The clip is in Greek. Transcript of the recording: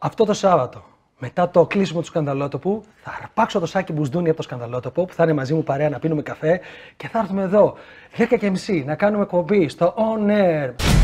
Αυτό το Σάββατο, μετά το κλείσιμο του σκανδαλότοπου, θα αρπάξω το σάκι μπουσδούνι από το σκανδαλότοπο που θα είναι μαζί μου παρέα να πίνουμε καφέ και θα έρθουμε εδώ 10.30 να κάνουμε κομπή στο On Air.